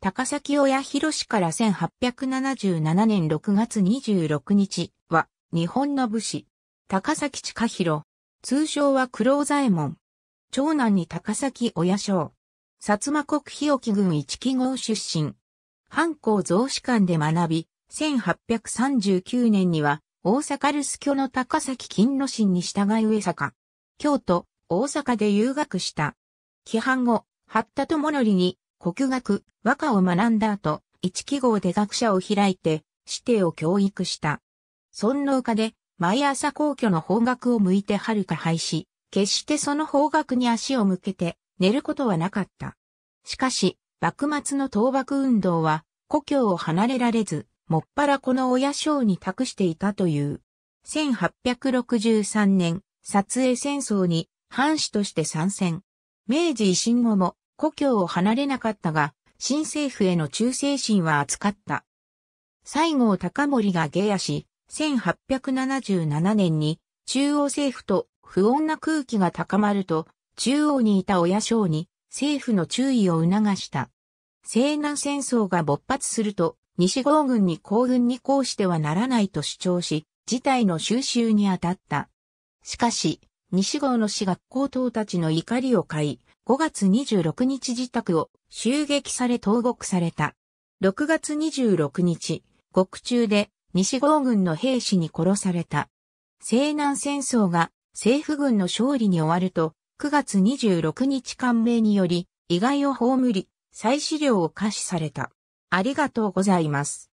高崎親広氏から1877年6月26日は日本の武士、高崎近広、通称は黒左衛門。長男に高崎親将。薩摩国日置軍一記号出身。藩校増士官で学び、1839年には大阪留守居の高崎金之進に従い上坂。京都、大阪で遊学した。規範後、八田智則に国学、和歌を学んだ後、一記号で学者を開いて、師弟を教育した。尊能家で、毎朝皇居の方角を向いて遥か廃止、決してその方角に足を向けて、寝ることはなかった。しかし、幕末の倒幕運動は、故郷を離れられず、もっぱらこの親将に託していたという。1863年、撮影戦争に、藩士として参戦。明治維新後も、故郷を離れなかったが、新政府への忠誠心は厚かった。西郷隆盛が下野し、1877年に中央政府と不穏な空気が高まると、中央にいた親将に政府の注意を促した。西南戦争が勃発すると、西郷軍に行軍に行してはならないと主張し、事態の収拾に当たった。しかし、西郷の死学校等たちの怒りを買い、5月26日自宅を襲撃され投獄された。6月26日、獄中で西郷軍の兵士に殺された。西南戦争が政府軍の勝利に終わると、9月26日官命により、意外を葬り、再資料を可視された。ありがとうございます。